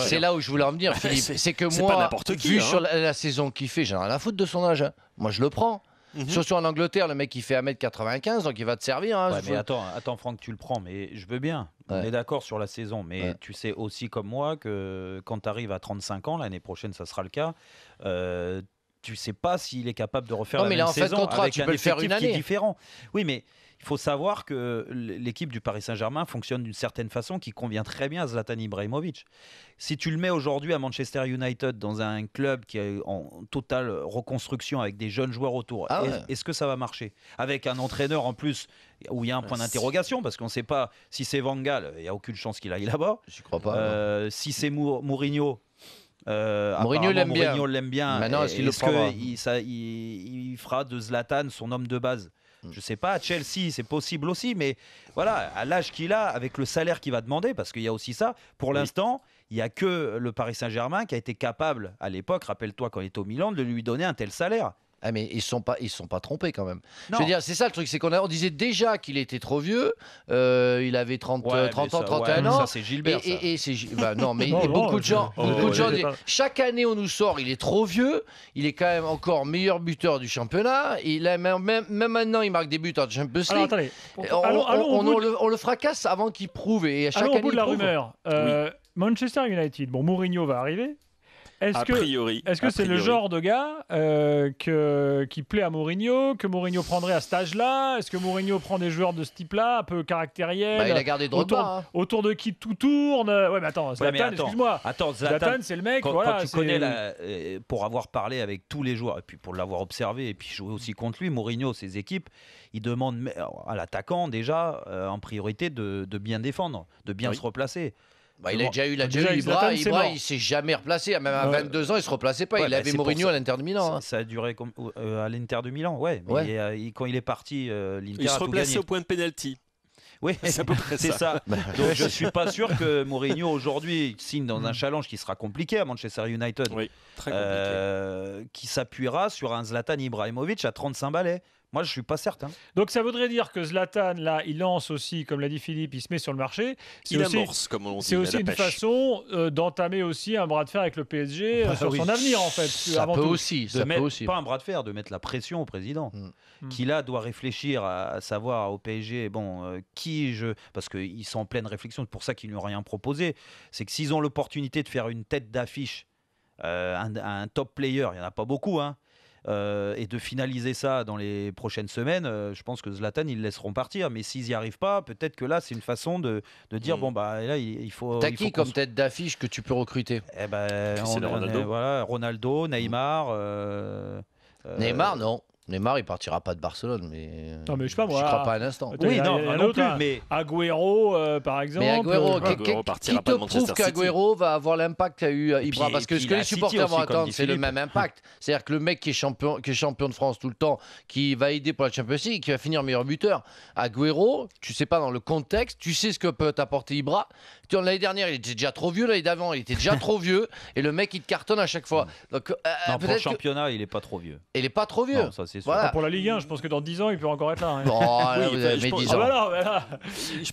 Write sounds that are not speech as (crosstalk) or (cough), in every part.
c'est là où je voulais en venir, Philippe. C'est que moi, vu hein. sur la, saison qu'il fait, j'ai rien à foutre de son âge. Hein. Moi, je le prends. Mhm. Surtout en Angleterre, le mec il fait 1m95, donc il va te servir. Hein, ouais, mais attends, attends, Franck, tu le prends, mais je veux bien. On est d'accord sur la saison, mais tu sais aussi comme moi que quand tu arrives à 35 ans, l'année prochaine ça sera le cas, euh, tu sais pas s'il est capable de refaire non, saison avec un peux faire une année. qui différent. Oui, mais il faut savoir que l'équipe du Paris Saint-Germain fonctionne d'une certaine façon qui convient très bien à Zlatan Ibrahimovic. Si tu le mets aujourd'hui à Manchester United dans un club qui est en totale reconstruction avec des jeunes joueurs autour, ah est-ce que ça va marcher Avec un entraîneur en plus où il y a un point ah, d'interrogation parce qu'on ne sait pas si c'est Van Gaal, il n'y a aucune chance qu'il aille là-bas. Je crois pas. Euh, si c'est Mourinho, euh, Mourinho l'aime bien. est-ce qu'il il, fera de Zlatan son homme de base je hmm. Je sais pas. À Chelsea, c'est possible aussi, mais voilà, à l'âge qu'il a, avec le salaire qu'il va demander, parce qu'il y a aussi ça. Pour l'instant, il n'y a que le Paris Saint-Germain qui a été capable, à l'époque, rappelle-toi quand il était au Milan, de lui donner un tel salaire. Ah mais ils sont pas ils sont pas trompés quand même. Je veux dire c'est ça le truc c'est qu'on on disait déjà qu'il était trop vieux, euh, il avait 30, euh, ans 31 ans. c'est Gilbert. Et, et, c'est bah, non mais (laughs) beaucoup de gens beaucoup de gens chaque année on nous sort il est trop vieux, il est quand même encore meilleur buteur du championnat, il a même, même, maintenant il marque des buts en Champions League. Alors, on, le, fracasse avant qu'il prouve et à chaque année, au bout de la rumeur. Euh, Manchester United bon Mourinho va arriver est-ce que, ce que c'est le genre de gars euh, que, qui plaît à Mourinho, que Mourinho prendrait à ce stage là Est-ce que Mourinho prend des joueurs de ce type-là, un peu caractériels bah, Il a gardé hein. Autour, de qui tout tourne Ouais, mais attends, Zlatan, excuse-moi. Zlatan, c'est le mec. Quand, tu connais euh, pour avoir parlé avec tous les joueurs, et puis pour l'avoir observé, et puis jouer aussi contre lui, Mourinho, ses équipes, il demande à l'attaquant déjà, euh, en priorité, de, bien défendre, de bien se replacer. Bah, il a déjà eu, la déjà Ibra, il s'est jamais replacé. Même à 22 ans, il se replaçait pas. il bah, avait Mourinho à l'Inter de Milan. Hein. Ça, a duré euh, à l'Inter de Milan, ouais. Euh, quand il est parti, euh, Il se replaçait au point de pénalty Oui, (laughs) (laughs) c'est ça. ça. (laughs) Bah, Donc je suis pas sûr que Mourinho aujourd'hui signe dans un mm. challenge qui sera compliqué à Manchester United, oui, très qui s'appuiera sur un Zlatan Ibrahimovic à 35 balais. Moi, je ne suis pas certain. Donc, ça voudrait dire que Zlatan, là, il lance aussi, comme l'a dit Philippe, il se met sur le marché. Il comme C'est aussi une façon euh, d'entamer aussi un bras de fer avec le PSG euh, bah sur son avenir, en fait. Ça, peut, Aussi, ça Pas un bras de fer, de mettre la pression au président, mm. Mm. qui là doit réfléchir à, savoir au PSG, bon, euh, qui je. Parce qu'ils sont en pleine réflexion, c'est pour ça qu'ils lui ont rien proposé. C'est que s'ils ont l'opportunité de faire une tête d'affiche, un, un top player, il n'y en a pas beaucoup, hein euh, et de finaliser ça dans les prochaines semaines, euh, je pense que Zlatan, ils le laisseront partir. Mais s'ils n'y arrivent pas, peut-être que là, c'est une façon de, dire mm. bon, bah là, il, faut. T'as qui comme tête d'affiche que tu peux recruter eh ben, voilà, Ronaldo, mm. Neymar. Euh, Neymar, non. Neymar, il partira pas de Barcelone, mais. Non, mais je sais pas, moi. Je crois ah, pas un instant. oui, non, mais- Agüero, euh, par exemple. Agüero, qui- prouve va avoir l'impact qu'a eu euh, Ibra Parce que ce que les supporters vont attendre, c'est le même impact. C'est-à-dire que le mec qui est, champion, de France tout le temps, qui va aider pour la Champions League, qui va finir meilleur buteur, Agüero, tu sais pas dans le contexte, tu sais ce que peut t'apporter Ibra. Tu L'année dernière, il était déjà trop vieux, l'année d'avant, il était déjà (laughs) trop vieux, et le mec, il te cartonne à chaque fois. Donc, euh, le championnat, il est pas trop vieux. il n'est pas trop vieux. Pour la Ligue 1, je pense que dans 10 ans, il peut encore être là. je,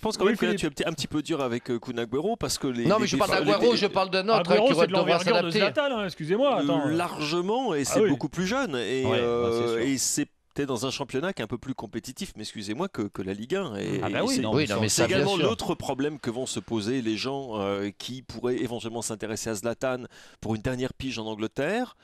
pense... quand même que tu es un petit peu dur avec euh, Kun parce que les. Non, mais je parle d'Agüero, je parle de autre ah, hein, Agüero, c'est de De Zlatan, hein, excusez-moi. Largement, et c'est ah beaucoup plus jeune. Et, c'était euh, ah, c'est peut-être dans un championnat qui est un peu plus compétitif, mais excusez-moi, que, la Ligue 1. ah c'est également l'autre problème que vont se poser les gens euh, qui pourraient éventuellement s'intéresser à Zlatan pour une dernière pige en Angleterre.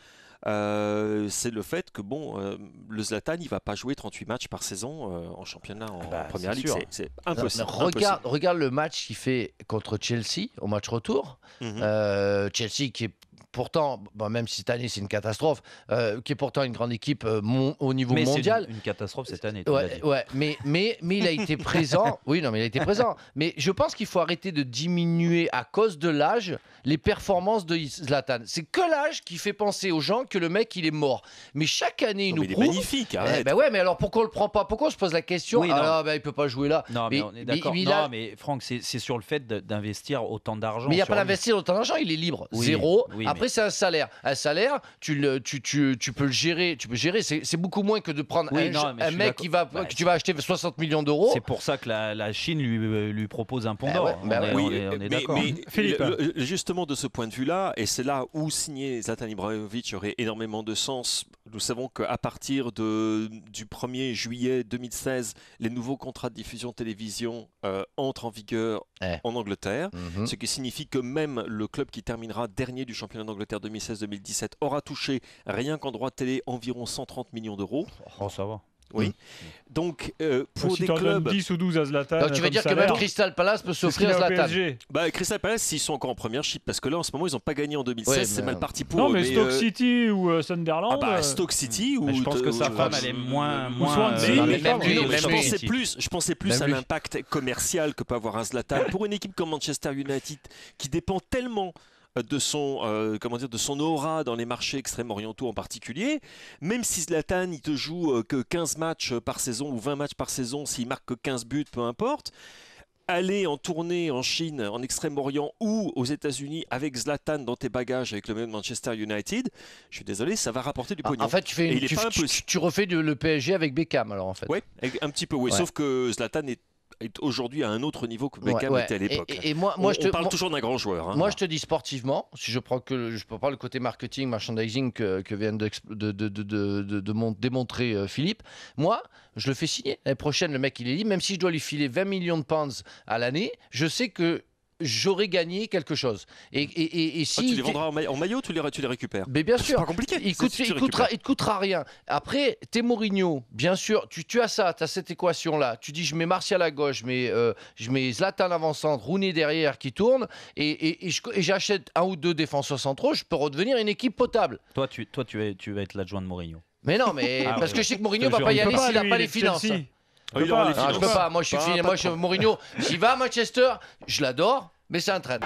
Euh, c'est le fait que bon, euh, le Zlatan, il va pas jouer 38 matchs par saison euh, en championnat, en ah bah, première ligue, c'est impossible. regarde, regarde le match qu'il fait contre Chelsea au match retour. Mhm. Chelsea qui est pourtant, même si cette année c'est une catastrophe, euh, qui est pourtant une grande équipe euh, au niveau mais mondial. Une, catastrophe cette année. Ouais, mais, mais, il a été (laughs) présent. Oui, non, mais il a été présent. Mais je pense qu'il faut arrêter de diminuer à cause de l'âge les performances de Zlatan. C'est que l'âge qui fait penser aux gens que le mec il est mort. Mais chaque année il nous prouve. Il est magnifique. Eh ben ouais, mais alors pourquoi on le prend pas Pourquoi je pose la question il ne ah, ben, il peut pas jouer là. Non, mais, on est d'accord. Non, mais Franck, c'est sur le fait d'investir autant d'argent. Mais il n'y a pas d'investir autant d'argent. Il est libre. Zéro. Après, c'est un salaire. Un salaire, tu, le, tu, tu, peux le gérer. Tu peux gérer. C'est beaucoup moins que de prendre un, mec qui va, que tu vas acheter 60 millions d'euros. C'est pour ça que la, la, Chine lui, euh, lui propose un pont bah d'or. Bah oui, on est, d'accord. (laughs) justement, de ce point de vue-là, et c'est là où signer Zlatan Ibrahimovic aurait énormément de sens nous savons qu'à partir de, du 1er juillet 2016, les nouveaux contrats de diffusion télévision euh, entrent en vigueur eh. en Angleterre, mhm. ce qui signifie que même le club qui terminera dernier du championnat d'Angleterre 2016-2017 aura touché, rien qu'en droit de télé, environ 130 millions d'euros. Oh, ça oui. Mm. Donc, euh, pour si des clubs. 10 ou 12 à Zlatan. Donc, tu veux dire que même Crystal Palace peut s'offrir à Zlatan bah, Crystal Palace, s'ils sont encore en première chip, parce que là, en ce moment, ils n'ont pas gagné en 2016, c'est mal euh, parti pour Non, mais, Stoke euh, City ou euh, Sunderland. Ah bah, Stoke City bah, ou. Je pense que sa femme, elle est moins. moins Je pensais plus bah à l'impact commercial que peut avoir un Zlatan. Pour une équipe comme Manchester United, qui dépend tellement euh, de son, euh, comment dire, de son aura dans les marchés extrême-orientaux en particulier. Même si Zlatan, il te joue euh, que 15 matchs par saison ou 20 matchs par saison, s'il marque que 15 buts, peu importe aller en tournée en Chine, en Extrême-Orient ou aux États-Unis avec Zlatan dans tes bagages avec le même Manchester United, je suis désolé, ça va rapporter du pognon. En fait, tu, refais le PSG avec Beckham alors en fait. Oui, un petit peu, Sauf que Zlatan est est aujourd'hui à un autre niveau que Beckham était à l'époque. Et, moi, moi on, je te, parle toujours d'un grand joueur. Hein. moi, je te dis sportivement, si je prends que je pas le côté marketing, merchandising que, vient de, démontrer euh, Philippe, moi, je le fais signer. L'année prochaine, le mec, il est libre. Même si je dois lui filer 20 millions de pounds à l'année, je sais que j'aurais gagné quelque chose. Et, et, et, ah, si tu les vendras en, maillot, ou tu, les, tu les, récupères Mais bien sûr. C'est pas compliqué. Il, coûtera, il, te coûtera rien. Après, t'es Mourinho, bien sûr, tu, tu as ça, tu as cette équation-là. Tu dis, je mets Martial à gauche, je mets, euh, je mets Zlatan avant-centre, Rooney derrière qui tourne, et, j'achète un ou deux défenseurs centraux, je peux redevenir une équipe potable. Toi, tu, toi, tu, es, tu vas être l'adjoint de Mourinho. Mais non, mais ah parce que je sais que Mourinho va pas y aller s'il n'a pas les finances je peux ah, pas. Moi, je suis, fini. moi, je Mourinho. J'y va à Manchester, je l'adore, mais c'est un train.